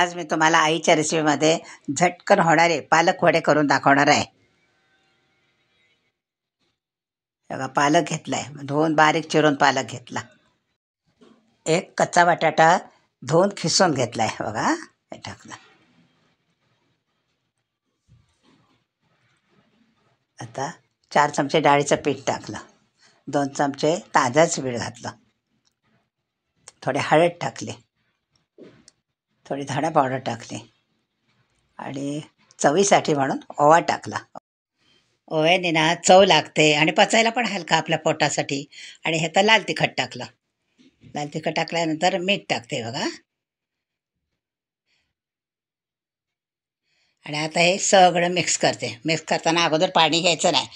आज मी तुम्हाला आईच्या रेसिपीमध्ये झटकन होणारे पालक वडे करून दाखवणार आहे बघा पालक घेतला आहे धुवून बारीक चिरून पालक घेतला एक कच्चा बटाटा धुवून खिसून घेतला आहे बघा हे टाकला आता चार चमचे डाळीचं पीठ टाकलं दोन चमचे ताजाच वेळ घातलं थोडे हळद टाकले थोडी धाड्या पावडर टाकली आणि चवीसाठी म्हणून ओवा टाकला ओव्याने ना चव लागते आणि पचायला पण हलका आपल्या पोटासाठी आणि हे तर लाल तिखट टाकलं लाल तिखट टाकल्यानंतर मीठ टाकते बघा आणि आता हे सगळं मिक्स करते मिक्स करताना अगोदर पाणी घ्यायचं नाही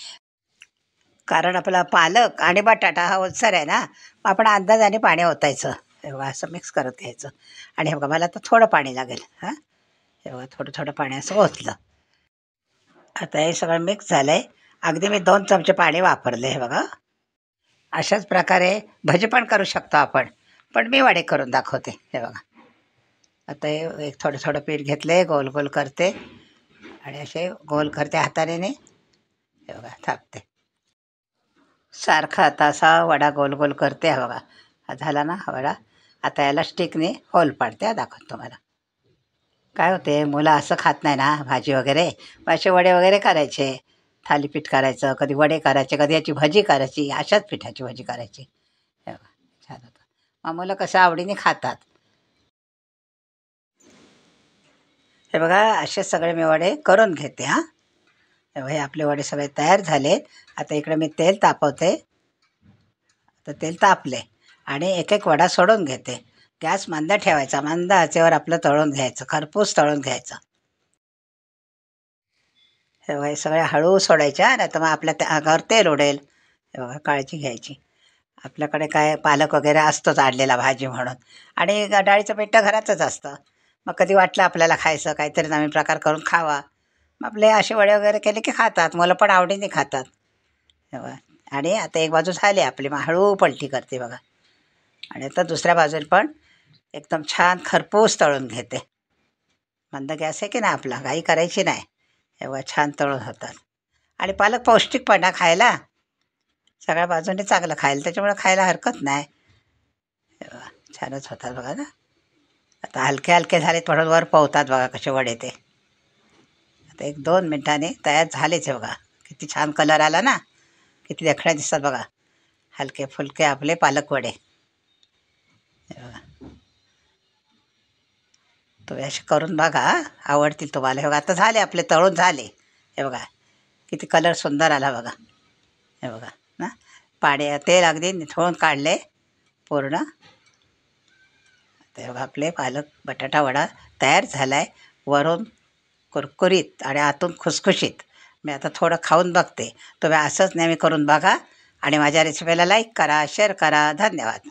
कारण आपला पालक आणि बटाटा हा ओलसर आहे ना आपण अंदाजाने पाणी ओतायचं हे बघा असं मिक्स करत घ्यायचं आणि हे बघा मला आता थोडं पाणी लागेल हां हे बघा थोडं थोडं पाणी असं ओतलं आता हे सगळं मिक्स झालं आहे अगदी मी दोन चमचे पाणी वापरले हे बघा अशाच प्रकारे भजी पण करू शकतो आपण पण मी वडे करून दाखवते हे बघा आता हे एक थोडं थोडं पीठ घेतलं आहे गोल गोल करते आणि असे गोल करते हाताने हे बघा थापते सारखा आता असा वडा गोल गोल करते हा बघा हा झाला ना हा वडा आता याला स्टिकने होल पाडत्या दाखवत तुम्हाला काय होते मुलं असं खात नाही ना भाजी वगैरे असे वडे वगैरे करायचे थालीपीठ करायचं कधी वडे करायचे कधी याची भजी करायची अशाच पिठाची भजी करायची छान होतं मग मुलं कसं आवडीने खातात हे बघा असे सगळे मी वडे करून घेते हां हे आपले वडे सगळे तयार झालेत आता इकडे मी तेल तापवते आता तेल तापले आणि एक एक वडा सोडून घेते गॅस मंद ठेवायचा मंद आचेवर आपलं तळून घ्यायचं खरपूस तळून घ्यायचं हे सगळ्या हळू सोडायच्या नाही तर मग आपल्या त्या अंगावर तेल उडेल बघा काळजी घ्यायची आपल्याकडे काय पालक वगैरे असतोच आणलेला भाजी म्हणून आणि डाळीचं पिठं घरातच असतं मग कधी वाटलं आपल्याला खायचं काहीतरी नवीन प्रकार करून खावा मग आपले असे वडे वगैरे केले की खातात मुलं पण आवडीने खातात आणि आता एक बाजू झाली आपली मग हळू पलटी करते बघा आणि आता दुसऱ्या बाजूला पण एकदम छान खरपूस तळून घेते मंद गॅस आहे की नाही आपला काही करायची नाही एवढा छान तळून होतात आणि पालक पौष्टिक पण ना खायला सगळ्या बाजूने चांगलं खायला त्याच्यामुळे खायला हरकत नाही छानच होतात बघा ना आता हलके हलके झाले थोडं वर पोहतात बघा कसे वडे ते आता एक दोन मिनटाने तयार झालेच आहे बघा किती छान कलर आला ना किती देखण्या दिसतात बघा हलके फुलके आपले पालक वडे तुम्ही असे करून बघा आवडतील तुम्हाला हे बघा आता झाले आपले तळून झाले हे बघा किती कलर सुंदर आला बघा हे बघा ना पाणी तेल अगदी निथळून काढले पूर्ण ते बघा आपले पालक बटाटा वडा तयार झाला आहे वरून कुरकुरीत आणि आतून खुसखुशीत मी आता थोडं खाऊन बघते तुम्ही असंच नेहमी करून बघा आणि माझ्या रेसिपीला लाईक करा शेअर करा धन्यवाद